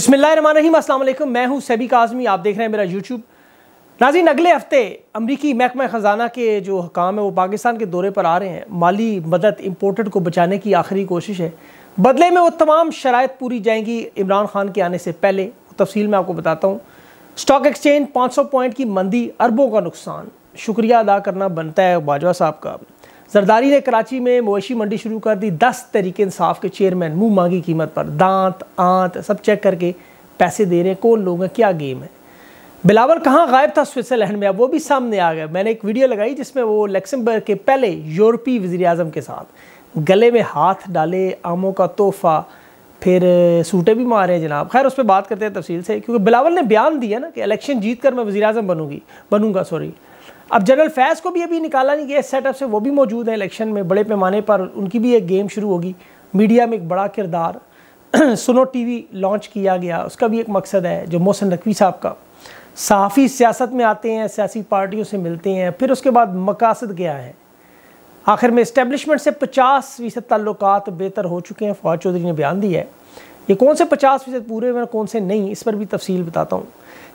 बसमिल मैं हूं सैबी काजमी आप देख रहे हैं मेरा यूट्यूब नाजीन अगले हफ्ते अमरीकी महकमा ख़जाना के जो हकाम है वो पाकिस्तान के दौरे पर आ रहे हैं माली मदद इम्पोर्टेड को बचाने की आखिरी कोशिश है बदले में वो तमाम शराइ पूरी जाएंगी इमरान खान के आने से पहले तफसील मैं आपको बताता हूँ स्टॉक एक्सचेंज पाँच सौ पॉइंट की मंदी अरबों का नुकसान शुक्रिया अदा करना बनता है बाजवा साहब का जरदारी ने कराची में मवेशी मंडी शुरू कर दी दस तरीके इंसाफ के चेयरमैन मुंह मांगी कीमत पर दांत आंत सब चेक करके पैसे दे रहे हैं कौन लोग हैं क्या गेम है बिलावल कहाँ गायब था स्विट्ज़रलैंड में अब वो भी सामने आ गया मैंने एक वीडियो लगाई जिसमें वो लक्समबर्ग के पहले यूरोपीय वज़ी अजम के साथ गले में हाथ डाले आमों का तोहफा फिर सूटे भी मारे हैं जनाब खैर उस पर बात करते हैं तफसील से क्योंकि बिलावल ने बयान दिया ना कि इलेक्शन जीत कर मैं वजी अजम बनूंगी बनूंगा सॉरी अब जनरल फैज़ को भी अभी निकाला नहीं गया इस सेटअप से वो भी मौजूद है इलेक्शन में बड़े पैमाने पर उनकी भी एक गेम शुरू होगी मीडिया में एक बड़ा किरदार सुनो टीवी लॉन्च किया गया उसका भी एक मकसद है जो मोहसिन नकवी साहब का सहाफ़ी सियासत में आते हैं सियासी पार्टियों से मिलते हैं फिर उसके बाद मकासद गया है आखिर में इस्टेबलिशमेंट से पचास फ़ीसद ताल्लुक बेहतर हो चुके हैं फवाद चौधरी ने बयान दिया है ये कौन से पचास फ़ीसद पूरे हुए कौन से नहीं इस पर भी तफसील बताता हूँ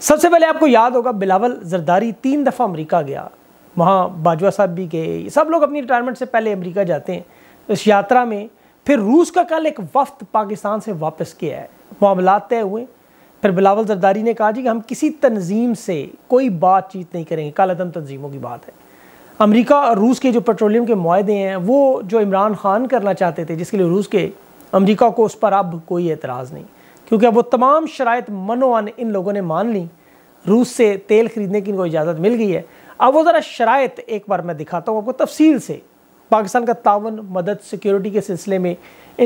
सबसे पहले आपको याद होगा बिलावल जरदारी तीन दफ़ा अमेरिका गया वहाँ बाजवा साहब भी गए सब लोग अपनी रिटायरमेंट से पहले अमेरिका जाते हैं इस यात्रा में फिर रूस का कल एक वफ्त पाकिस्तान से वापस किया है मामला तय हुए फिर बिलावल जरदारी ने कहा जी कि हम किसी तंजीम से कोई बातचीत नहीं करेंगे कालादम तनजीमों की बात है अमरीका और रूस के जो पेट्रोलियम के माहदे हैं वो जो इमरान खान करना चाहते थे जिसके लिए रूस के अमरीका को उस पर अब कोई एतराज़ नहीं क्योंकि अब वो तमाम शरात मनोअन इन लोगों ने मान ली रूस से तेल ख़रीदने की इनको इजाज़त मिल गई है अब वो ज़रा शरात एक बार मैं दिखाता हूँ आपको तफसील से पाकिस्तान का तावन मदद सिक्योरिटी के सिलसिले में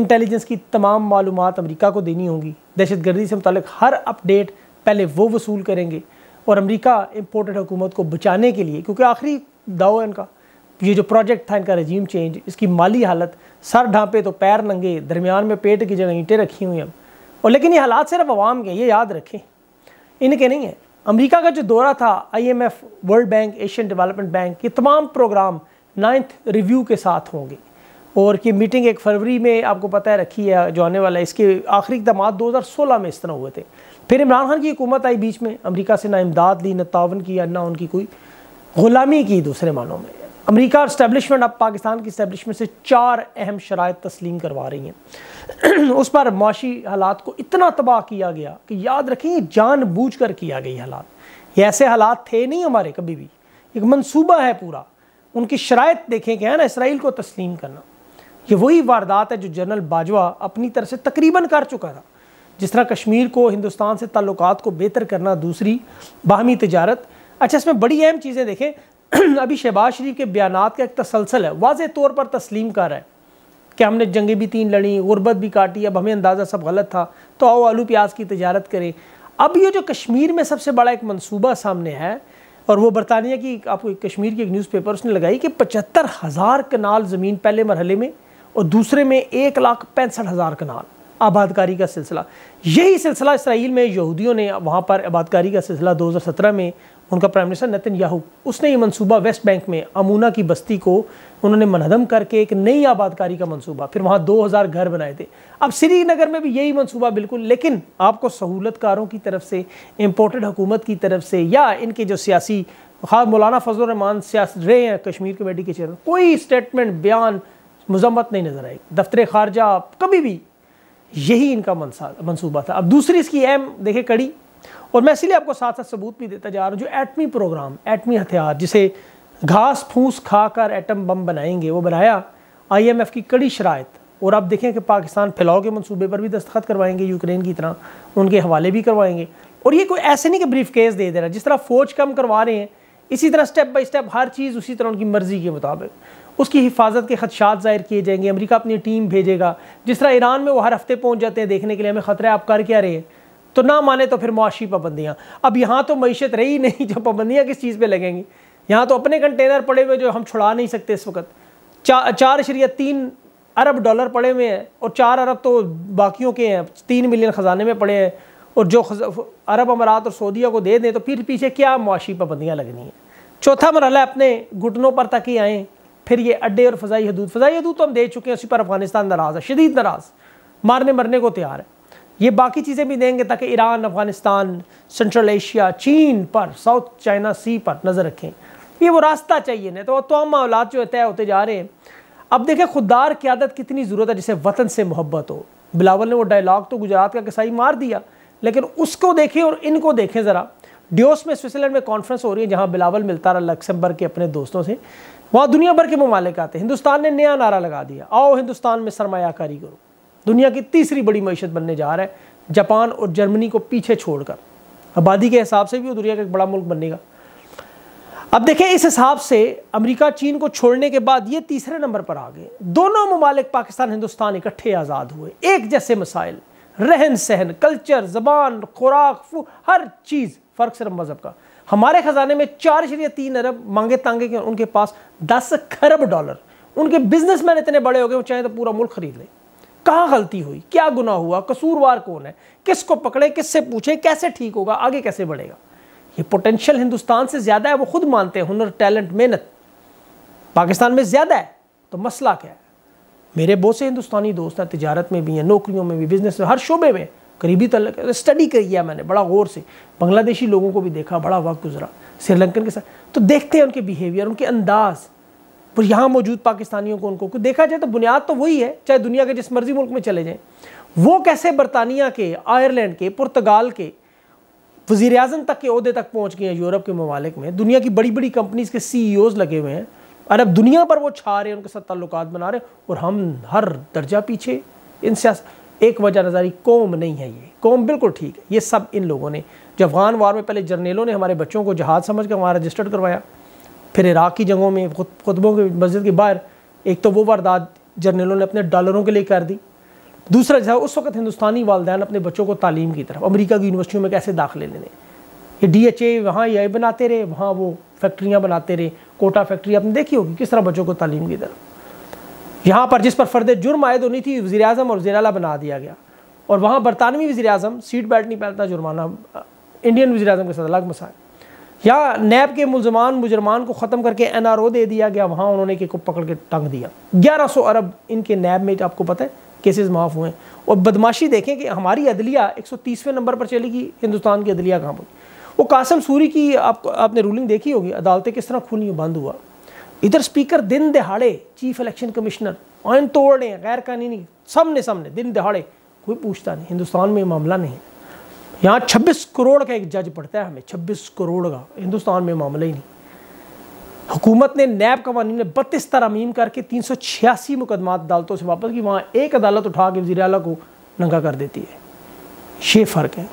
इंटेलिजेंस की तमाम मालूम अमरीका को देनी होगी दहशत गर्दी से मुतल हर अपडेट पहले वो वसूल करेंगे और अमरीका इम्पोर्टेड हुकूमत को बचाने के लिए क्योंकि आखिरी दाव है इनका ये जो प्रोजेक्ट था इनका रजीम चेंज इसकी माली हालत सर ढांपे तो पैर नंगे दरमियान में पेट की जगह ईंटें रखी हुई हैं और लेकिन ये हालात सिर्फ आवाम के ये याद रखें इनके नहीं है अमेरिका का जो दौरा था IMF, world bank Asian development bank ये तमाम प्रोग्राम नाइन्थ रिव्यू के साथ होंगे और कि मीटिंग एक फरवरी में आपको पता है रखी है जो आने वाला है इसके आखिरी इकदाम सोलह में इस तरह हुए थे फिर इमरान खान की हुकूमत आई बीच में अमरीका से ना इमदाद ली ना तावन किया ना उनकी कोई ग़ुलामी की दूसरे मानों में अमेरिका और स्टैब्लिशमेंट अब पाकिस्तान की स्टैब्लिशमेंट से चार अहम शराय तस्लीम करवा रही हैं उस पर मुशी हालात को इतना तबाह किया गया कि याद रखें ये बूझ कर किया गई हालात ये ऐसे हालात थे नहीं हमारे कभी भी एक मनसूबा है पूरा उनकी शराय देखें कि है ना इसराइल को तस्लीम करना ये वही वारदात है जो जनरल बाजवा अपनी तरफ से तकरीबन कर चुका था जिस तरह कश्मीर को हिंदुस्तान से ताल्लुक को बेहतर करना दूसरी बाहमी तजारत अच्छा इसमें बड़ी अहम चीज़ें देखें अभी शहबाज शरीफ के बयान का एक तसलसल है वाज तौर पर तस्लीम कर रहा है कि हमने जंगें भी तीन लड़ी गुर्बत भी काटी अब हमें अंदाज़ा सब गलत था तो आओ आलू प्याज की तजारत करें अब ये जो कश्मीर में सबसे बड़ा एक मनसूबा सामने है और वो बरतानिया की आपको कश्मीर की एक न्यूज़पेपर उसने लगाई कि पचहत्तर हज़ार कनाल ज़मीन पहले मरहले में और दूसरे में एक लाख पैंसठ हज़ार कनाल आबादकारी का सिलसिला यही सिलसिला इसराइल में यहूदियों ने वहाँ पर आबादकारी का सिलसिला 2017 में उनका प्राइम मिनिस्टर नितिन याहू उसने ये मंसूबा वेस्ट बैंक में अमूना की बस्ती को उन्होंने मनहदम करके एक नई आबादकारी का मंसूबा फिर वहाँ 2000 घर बनाए थे अब श्रीनगर में भी यही मंसूबा बिल्कुल लेकिन आपको सहूलतकारों की तरफ से इम्पोर्टेड हुकूमत की तरफ से या इनके जो सियासी खास हाँ, मौलाना फजल रहमान सियासत रहे हैं कश्मीर कमेटी के चेयर कोई स्टेटमेंट बयान मजम्मत नहीं नज़र आई दफ्तर खारजा कभी भी यही इनका मनसूबा था अब दूसरी इसकी अहम देखे कड़ी और मैं इसीलिए आपको साथ साथ सबूत भी देता जा रहा हूँ जो एटमी प्रोग्राम एटमी हथियार जिसे घास फूस खाकर एटम बम बनाएंगे वो बनाया आईएमएफ की कड़ी शरात और आप देखें कि पाकिस्तान फैलाओ के मंसूबे पर भी दस्तखत करवाएंगे यूक्रेन की तरह उनके हवाले भी करवाएंगे और ये कोई ऐसे नहीं कि ब्रीफ केस दे दे रहा जिस तरह फ़ौज कम करवा रहे हैं इसी तरह स्टेप बाई स्टेप हर चीज़ उसी तरह उनकी मर्ज़ी के मुताबिक उसकी हिफाजत के खदशात जाहिर किए जाएंगे अमरीका अपनी टीम भेजेगा जिस तरह ईरान में वो हर हफ्ते पहुँच जाते हैं देखने के लिए हमें ख़तरा आप कर क्या रहे हैं तो ना माने तो फिर मुआशी पाबंदियाँ अब यहाँ तो मीशत रही नहीं जो पाबंदियाँ किस चीज़ पर लगेंगी यहाँ तो अपने कंटेनर पड़े हुए जो हम छुड़ा नहीं सकते इस वक्त चा, चार शरीय तीन अरब डॉलर पड़े हुए हैं और चार अरब तो बाकियों के हैं तीन मिलियन ख़जाने में पड़े हैं और जो अरब अमारात और सऊदिया को दे दें तो फिर पीछे क्या मुआशी पाबंदियाँ लगनी हैं चौथा मरला अपने घुटनों पर तक ही आएँ फिर ये अड्डे और फ़जाई हदूद फ़जाई हदूद तो हम दे चुके हैं उसी पर अफगानिस्तान नाराज़ है शदीद नाराज़ मारने मरने को तैयार है ये बाकी चीज़ें भी देंगे ताकि ईरान अफगानिस्तान सेंट्रल एशिया चीन पर साउथ चाइना सी पर नज़र रखें ये वो रास्ता चाहिए ना तो तमाम मामला जो तय होते जा रहे हैं अब देखें खुददार क्यादत कितनी ज़रूरत है जिसे वतन से मोहब्बत हो बिलावल ने वो डायलाग तो गुजरात का कसाई मार दिया लेकिन उसको देखें और इनको देखें ज़रा ड्योस में स्विट्ज़रलैंड में कॉन्फ्रेंस हो रही है जहाँ बिलावल मिलता रहा लक्समबर के अपने दोस्तों से वहाँ दुनिया भर के ममालिक आते हैं हिंदुस्तान ने नया नारा लगा दिया आओ हिंदुस्तान में सरमायाकारी करो दुनिया की तीसरी बड़ी मीशत बनने जा रहा है जापान और जर्मनी को पीछे छोड़कर आबादी के हिसाब से भी वो दुनिया का एक बड़ा मुल्क बनेगा अब देखें इस हिसाब से अमेरिका चीन को छोड़ने के बाद ये तीसरे नंबर पर आ गए दोनों ममालिक पाकिस्तान हिंदुस्तान इकट्ठे आज़ाद हुए एक जैसे मसाइल रहन सहन कल्चर ज़बान खुराक हर चीज़ फ़र्क सिर्फ मज़हब का हमारे ख़जाने में चार शरिया तीन अरब मांगे तांगे के उनके पास दस खरब डॉलर उनके बिजनेसमैन इतने बड़े हो गए वो चाहे तो पूरा मुल्क खरीद लें कहाँ गलती हुई क्या गुना हुआ कसूरवार कौन है किसको पकड़े किससे पूछे कैसे ठीक होगा आगे कैसे बढ़ेगा ये पोटेंशियल हिंदुस्तान से ज़्यादा है वो खुद मानते हैं हुनर टैलेंट मेहनत पाकिस्तान में ज़्यादा है तो मसला क्या है मेरे बहुत से हिंदुस्तानी दोस्त हैं तजारत में भी हैं नौकरियों में भी बिजनेस में हर शोबे में करीबी तल स्टडी किया मैंने बड़ा गौर से बांग्लादेशी लोगों को भी देखा बड़ा वक्त गुजरा श्रीलंकन के साथ तो देखते हैं उनके बिहेवियर उनके अंदाज़ पर यहाँ मौजूद पाकिस्तानियों को उनको को देखा जाए तो बुनियाद तो वही है चाहे दुनिया के जिस मर्जी मुल्क में चले जाएँ वो कैसे बरतानिया के आयरलैंड के पुर्तगाल के वजीर अजम तक के अहदे तक पहुँच गए हैं यूरोप के ममालिक में दुनिया की बड़ी बड़ी कंपनीज के सी ई ओज़ लगे हुए हैं अरब दुनिया पर वो छा रहे हैं उनके साथ तल्लक बना रहे हैं और हम हर दर्जा पीछे इन एक वजह नजारी कौम नहीं है ये कौम बिल्कुल ठीक है ये सब इन लोगों ने जब अफगान वार में पहले जर्नेलों ने हमारे बच्चों को जहाज समझ कर वहाँ रजिस्टर्ड करवाया फिर इराक़ की जंगों में खुतबों के मस्जिद के बाहर एक तो वो वारदात जर्नलों ने अपने डॉलरों के लिए कर दी दूसरा जैसा उस वक्त हिंदुस्तानी वालदेन अपने बच्चों को तालीम की तरफ अमेरिका की यूनिवर्सिटियों में कैसे दाखिले लेने ये डी एच ए वहाँ ये बनाते रहे वहाँ वो फैक्ट्रियाँ बनाते रहे कोटा फैक्ट्री आपने देखी होगी किस तरह बच्चों को तालीम की तरफ यहाँ पर जिस पर फर्द जुर्म आयद होनी थी वजी अजम और वजीरा बना दिया गया और वहाँ बरतानवी वजी अजम सीट बेल्ट नहीं पहनता जुर्माना इंडियन वजी अजम के साथ अलग मसाइल या नैब के मुलजमान मुजरमान को ख़त्म करके एन आर ओ दे दिया गया वहाँ उन्होंने के को पकड़ के टंग दिया ग्यारह सौ अरब इनके नैब में आपको पता है केसेस माफ़ हुए और बदमाशी देखें कि हमारी अदलिया एक सौ तीसवें नंबर पर चलेगी हिंदुस्तान की अदलिया कहाँ पर वो कासम सूरी की आप आपने रूलिंग देखी होगी अदालतें किस तरह खूनी बंद हुआ इधर स्पीकर दिन दिहाड़े चीफ इलेक्शन कमिश्नर आयन तोड़ रहे हैं गैर कानूनी सबने सामने दिन दिहाड़े कोई पूछता नहीं हिंदुस्तान में मामला नहीं है यहाँ 26 करोड़ का एक जज पड़ता है हमें 26 करोड़ का हिंदुस्तान में मामला ही नहीं हुकूमत ने नैब कवानी ने बत्तीस तरमीम करके तीन सौ छियासी मुकदमा अदालतों से वापस की वहाँ एक अदालत उठा के वजी अला को नंगा कर देती है ये फ़र्क है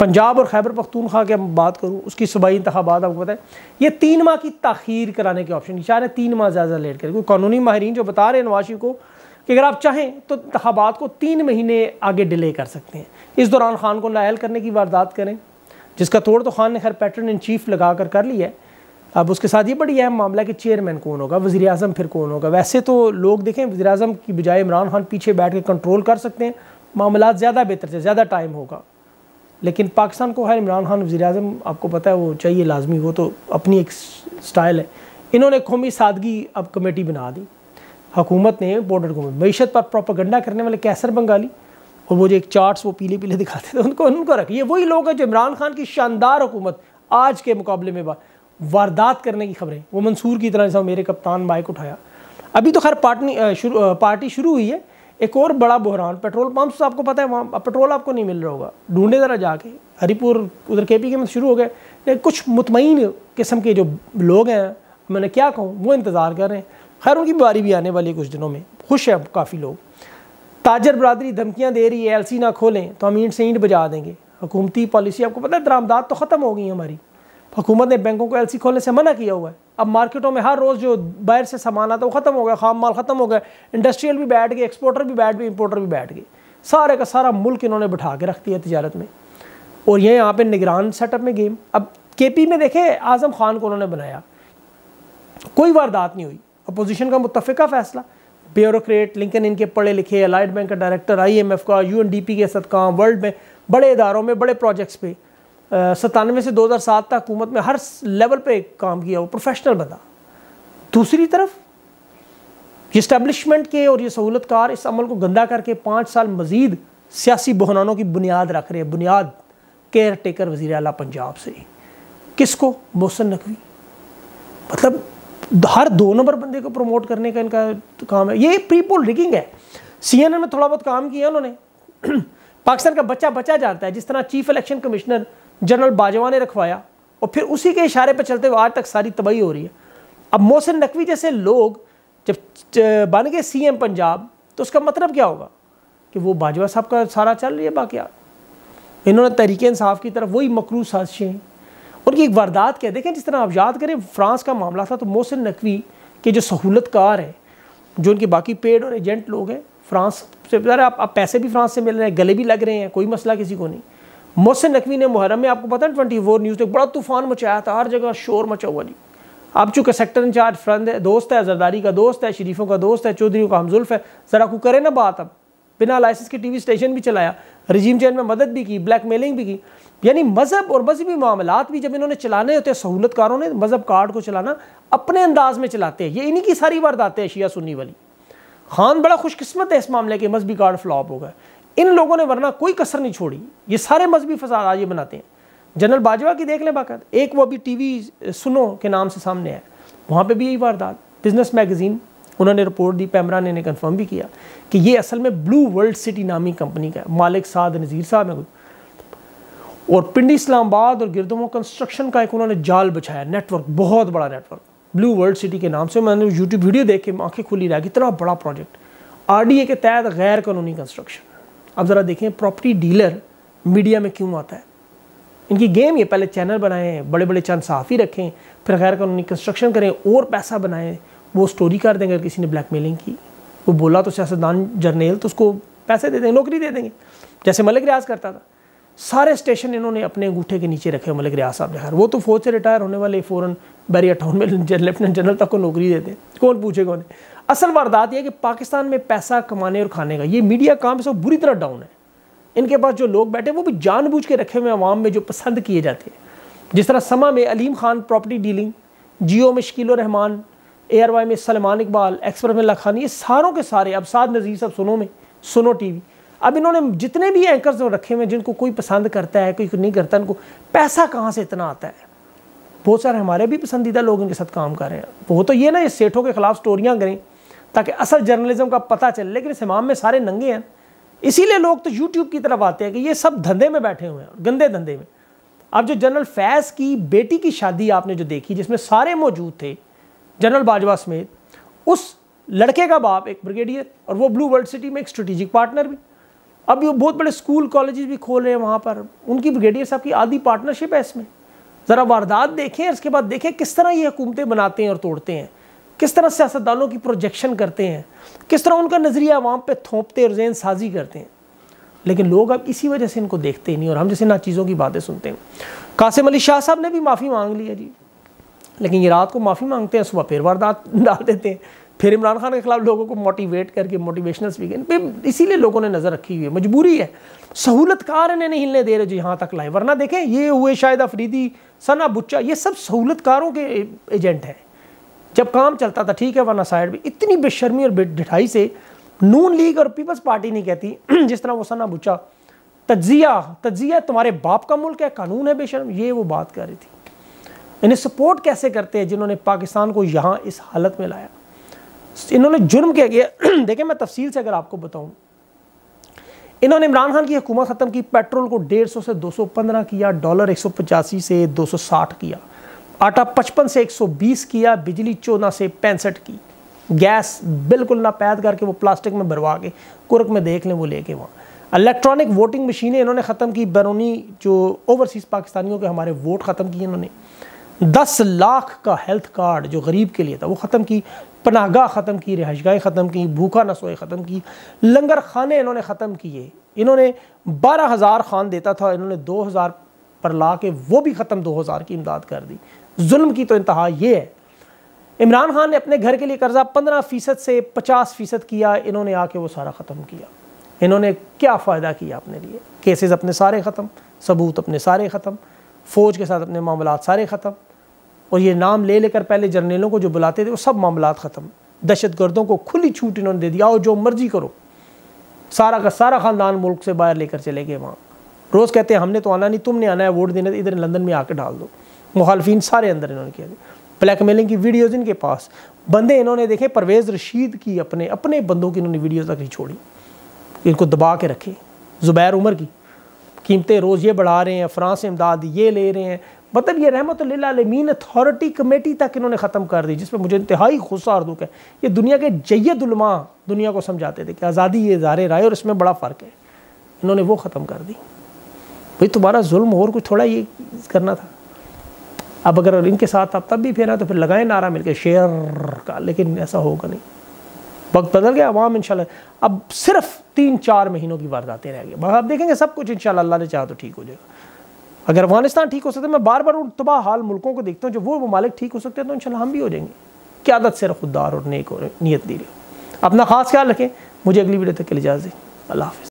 पंजाब और खैबर पख्तूनखा के हम बात करूँ उसकी सूबाई इंतबात आपको पता है ये तीन माह की तखीर कराने के ऑप्शन हैं तीन माह ज़्यादा लेट करें कानूनी माहरीन जो बता रहे हैं नवाशी को कि अगर आप चाहें तो इंतबात को तीन महीने आगे डिले कर सकते हैं इस दौरान खान को नायल करने की वारदात करें जिसका तोड़ तो खान ने खैर पैटर्न इन चीफ लगा कर कर लिया है अब उसके साथ ये बड़ी अहम मामला है कि चेयरमैन कौन होगा वजी अजम फिर कौन होगा वैसे तो लोग देखें वजी अजम की बजाय इमरान खान पीछे बैठ के कंट्रोल कर सकते हैं मामला ज़्यादा बेहतर से ज़्यादा टाइम होगा लेकिन पाकिस्तान को हर इमरान खान वजी अजम आपको पता है वो चाहिए लाजमी वो तो अपनी एक स्टाइल है इन्होंने कौमी सादगी अब कमेटी बना दी हुकूमत ने बॉर्डर को मीशत पर प्रोपागंडा करने वाले कैसर बंगाली और वो जो एक चार्ट्स वो पीले पीले दिखाते थे उनको उनको रख ये वही लोग हैं जो इमरान खान की शानदार हुकूमत आज के मुकाबले में वारदात करने की खबरें वो मंसूर की तरह जैसा मेरे कप्तान बाइक उठाया अभी तो खैर पार्टी शुरू पार्टी शुरू हुई है एक और बड़ा बहरान पेट्रोल पम्प आपको पता है वहाँ पेट्रोल आपको नहीं मिल रहा होगा ढूंढे ज़रा जाके हरीपुर उधर के पी के में शुरू हो गए कुछ मुतमिन किस्म के जो लोग हैं मैंने क्या कहूँ वो इंतज़ार कर रहे हैं खैर उनकी बीमारी भी आने वाली है कुछ दिनों में खुश है काफ़ी लोग ताजर बरदरी धमकियाँ दे रही है सी ना खोलें तो हम ईंट से ईंट बजा देंगे हुकूमती पॉलिसी आपको पता है दरामदाद तो ख़त्म हो गई हमारी हुकूमत ने बैंकों को सी खोलने से मना किया हुआ है अब मार्केटों में हर रोज़ जो बाहर से सामान आता है वो ख़त्म हो गया खाम माल ख़त्म हो गया इंडस्ट्रियल भी बैठ गए एक्सपोर्टर भी बैठ गए इम्पोर्टर भी बैठ गए सारे का सारा मुल्क इन्होंने बैठा के रख दिया तजारत में और ये यहाँ पर निगरान सेटअप में गेम अब के पी में देखे आज़म खान को उन्होंने बनाया कोई वारदात नहीं हुई अपोजिशन का मुतफ़ा फैसला ब्यूरोक्रेट लिंकन इनके पढ़े लिखे अलाइड बैंक का डायरेक्टर आईएमएफ का यूएनडीपी के साथ काम वर्ल्ड में बड़े इदारों में बड़े प्रोजेक्ट्स पे सतानवे से 2007 तक हुकूमत में हर लेवल पे काम किया वो प्रोफेशनल बंदा दूसरी तरफ इस्टेबलिशमेंट के और ये सहूलतकार इस अमल को गंदा करके पाँच साल मज़ीद सियासी बहनानों की बुनियाद रख रहे हैं बुनियाद केयर टेकर वजी अला पंजाब से किसको मोहसन नकवी मतलब हर दो नंबर बंदे को प्रमोट करने का इनका काम है ये प्री है रिगिंग है एन में थोड़ा बहुत काम किया उन्होंने पाकिस्तान का बच्चा बचा जाता है जिस तरह chief election commissioner general Bajwa ने रखवाया और फिर उसी के इशारे पर चलते हुए आज तक सारी तबाही हो रही है अब मोहसिन नकवी जैसे लोग जब बन गए एम पंजाब तो उसका मतलब क्या होगा कि वो बाजवा साहब का सारा चल रही है बाकी इन्होंने तहरीक इंसाफ की तरफ वही मकरू साजिशें उनकी एक वारदात क्या देखें जिस तरह आप याद करें फ्रांस का मामला था तो मोहसिन नकवी के जो सहूलतकार हैं जो उनके बाकी पेड और एजेंट लोग हैं फ्रांस से ज़रा आप, आप पैसे भी फ्रांस से मिल रहे हैं गले भी लग रहे हैं कोई मसला किसी को नहीं मोहसिन नकवी ने मुहर्रम में आपको पता है ट्वेंटी फोर न्यूज़ ने बड़ा तूफान मचाया था हर जगह शोर मचा हुआ जी अब चूँकि सेक्टर इंचार्ज फ्रंद है दोस्त है जरदारी का दोस्त है शरीफों का दोस्त है चौधरी का हमजुल्फ है ज़रा को करें ना बात अब बिना लाइसेंस के टीवी स्टेशन भी चलाया रजीम चैन में मदद भी की ब्लैक मेलिंग भी की यानी मज़हब और मजहबी मामला भी जब इन्होंने चलाने होते हैं सहूलतकारों ने मज़हब कार्ड को चलाना अपने अंदाज में चलाते हैं ये इन्हीं की सारी वारदातें हैं शिया सुन्नी वाली खान बड़ा खुशकस्मत है इस मामले के मजहबी कार्ड फ्लॉप हो गए इन लोगों ने वरना कोई कसर नहीं छोड़ी ये सारे मजहबी फसाद आज ये बनाते हैं जनरल बाजवा की देख लें बाकत एक वो अभी वी सुनो के नाम से सामने आए वहाँ पर भी यही वारदात बिजनेस मैगजीन उन्होंने रिपोर्ट दी पैमरा ने कन्फर्म भी किया कि ये असल में ब्लू वर्ल्ड सिटी नामी कंपनी का मालिक साद नज़ीर साहब हैं और पिंडी इस्लामाबाद और गिरदमो कंस्ट्रक्शन का एक उन्होंने जाल बिछाया नेटवर्क बहुत बड़ा नेटवर्क ब्लू वर्ल्ड सिटी के नाम से मैंने यूट्यूब वीडियो देख के आँखें खुली रहा कितना बड़ा प्रोजेक्ट आर के तहत गैर कानूनी कंस्ट्रक्शन अब ज़रा देखें प्रॉपर्टी डीलर मीडिया में क्यों आता है इनकी गेम ये पहले चैनल बनाएं बड़े बड़े चंद साफ़ी रखें फिर गैर कानूनी कंस्ट्रक्शन करें और पैसा बनाएं वो स्टोरी कर देंगे अगर किसी ने ब्लैकमेलिंग की वो बोला तो सियासतदान जर्नेल तो उसको पैसे दे देंगे नौकरी दे देंगे जैसे मलिक रियाज करता था सारे स्टेशन इन्होंने अपने अंगूठे के नीचे रखे मलिक रियाज साहब ने वो तो फौज से रिटायर होने वाले फ़ौरन बैरिया टाउन में लेफ्टिनेंट जनरल तक को नौकरी देते कौन पूछेगा उन्हें असल वारदात यह कि पाकिस्तान में पैसा कमाने और खाने का ये मीडिया काम सब बुरी तरह डाउन है इनके पास जो लोग बैठे वो भी जानबूझ के रखे हुए आवाम में जो पसंद किए जाते हैं जिस तरह समा में अलीम खान प्रॉपर्टी डीलिंग जियो में शकील रहमान एयर वाई में सलमान इकबाल एक्सप्रेस में लखानी ये सारों के सारे अब साद नज़ीर सब सुनो में सुनो टी वी अब इन्होंने जितने भी एंकर्स रखे हुए हैं जिनको कोई पसंद करता है कोई नहीं करता इनको पैसा कहाँ से इतना आता है बहुत सारे हमारे भी पसंदीदा लोग इनके साथ काम कर रहे हैं वो तो ये ना ये सेठों के खिलाफ स्टोरियाँ करें ताकि असल जर्नलिज्म का पता चले लेकिन इस इमाम में सारे नंगे हैं इसीलिए लोग तो यूट्यूब की तरफ आते हैं कि ये सब धंधे में बैठे हुए हैं गंदे धंधे में अब जो जनरल फैज़ की बेटी की शादी आपने जो देखी जिसमें सारे मौजूद थे जनरल बाजवा समेत उस लड़के का बाप एक ब्रिगेडियर और वो ब्लू वर्ल्ड सिटी में एक स्ट्रेटेजिक पार्टनर भी अब ये बहुत बड़े स्कूल कॉलेजेस भी खोल रहे हैं वहाँ पर उनकी ब्रिगेडियर साहब की आधी पार्टनरशिप है इसमें ज़रा वारदात देखें इसके बाद देखें किस तरह ये हुकूमतें बनाते हैं और तोड़ते हैं किस तरह सियासतदानों की प्रोजेक्शन करते हैं किस तरह उनका नज़रिया वहाँ पर थोपते और जैन साजी करते हैं लेकिन लोग अब इसी वजह से इनको देखते ही नहीं और हम जैसे ना चीज़ों की बातें सुनते हैं कासिम अली शाह साहब ने भी माफ़ी मांग ली है जी लेकिन ये रात को माफ़ी मांगते हैं सुबह फिर वारदात डाल देते हैं फिर इमरान खान के खिलाफ लोगों को मोटिवेट करके मोटिवेशनल स्पीकिंग इसीलिए लोगों ने नज़र रखी हुई है मजबूरी है सहूलतकार इन्हें नहीं हिलने दे रहे जो यहाँ तक लाए वरना देखें ये हुए शायद अफरीदी सना बुच्चा ये सब सहूलतकारों के एजेंट हैं जब काम चलता था ठीक है वरना साइड भी इतनी बेशर्मी और बेडिठाई से नून लीग और पीपल्स पार्टी नहीं कहती जिस तरह वो सना बुच्चा तजिया तजिया तुम्हारे बाप का मुल्क है कानून है बेशर्म ये वो बात कर रही थी इन्हें सपोर्ट कैसे करते हैं जिन्होंने पाकिस्तान को यहाँ इस हालत में लाया इन्होंने जुर्म किया गया देखिए मैं तफसील से अगर आपको बताऊँ इन्होंने इमरान खान की हुकूमत ख़त्म की पेट्रोल को डेढ़ सौ से दो सौ पंद्रह किया डॉलर एक सौ पचासी से दो सौ साठ किया आटा पचपन से एक सौ बीस किया बिजली चौदह से पैंसठ की गैस बिल्कुल नापैद करके वो प्लास्टिक में भरवा के कुरक में देख लें वो लेके वहाँ इलेक्ट्रॉनिक वोटिंग मशीनें इन्होंने ख़त्म की बैरूनी जो ओवरसीज़ पाकिस्तानियों के हमारे वोट ख़त्म किए इन्होंने दस लाख का हेल्थ कार्ड जो गरीब के लिए था वो ख़त्म की पनागा ख़त्म की रिहाइशगाहें ख़त्म की भूखा नसोए ख़त्म की लंगर खाने इन्होंने ख़त्म किए इन्होंने बारह हज़ार खान देता था इन्होंने दो हज़ार पर ला के वो भी ख़त्म दो हज़ार की इमदाद कर दी जुल्म की तो इंतहा ये है इमरान खान ने अपने घर के लिए कर्जा पंद्रह फ़ीसद से पचास फ़ीसद किया इन्होंने आके वो सारा ख़त्म किया इन्होंने क्या फ़ायदा किया अपने लिए केसेस अपने सारे ख़त्म सबूत अपने सारे ख़त्म फ़ौज के साथ अपने मामला सारे ख़त्म और ये नाम ले लेकर पहले जर्नलों को जो बुलाते थे वो सब मामला ख़त्म दहशत गर्दों को खुली छूट इन्होंने दे दिया और जो मर्जी करो सारा का सारा ख़ानदान मुल्क से बाहर लेकर चले गए वहाँ रोज़ कहते हैं हमने तो आना नहीं तुमने आना है वोट देने तो इधर लंदन में आकर डाल दो मुखालफिन सारे अंदर इन्होंने किया ब्लैक मेलिंग की वीडियोज़ इनके पास बंदे इन्होंने देखे परवेज़ रशीद की अपने अपने बंदों की इन्होंने वीडियो तक नहीं छोड़ी इनको दबा के रखे ज़ुबैर उमर की कीमतें रोज़ ये बढ़ा रहे हैं फ्रांस इमदाद ये ले रहे हैं मतलब ये रहमत लालमीन अथॉरिटी कमेटी तक इन्होंने ख़त्म कर दी जिसमें मुझे इंतहाई गुस्सा और दुख है ये दुनिया के जैदुलमा दुनिया को समझाते थे कि आज़ादी ये इजारे राय और इसमें बड़ा फ़र्क है इन्होंने वो ख़त्म कर दी भाई तुम्हारा जुल्म और कुछ थोड़ा ये करना था अब अगर इनके साथ आप तब भी फेरा तो फिर लगाए नारा मिलकर शेर का लेकिन ऐसा होगा नहीं वक्त बदल गया आवाम इन अब सिर्फ तीन चार महीनों की वारदातें रह गई आप देखेंगे सब कुछ इन अल्लाह ने चाहा तो ठीक हो जाएगा अगर अफगानिस्तान ठीक हो सकता है मैं बार बार उन तबाह हाल मुल्कों को देखता हूँ जो वो ममालिक ठीक हो सकते हैं तो इनशाला हम भी हो जाएंगे क्या आदत से रखुदार और नेक और नीयत दी रहे अपना खास ख्याल रखें मुझे अगली वीडियो तक के लिए इजाज़ दें अल्लाह हाफिज़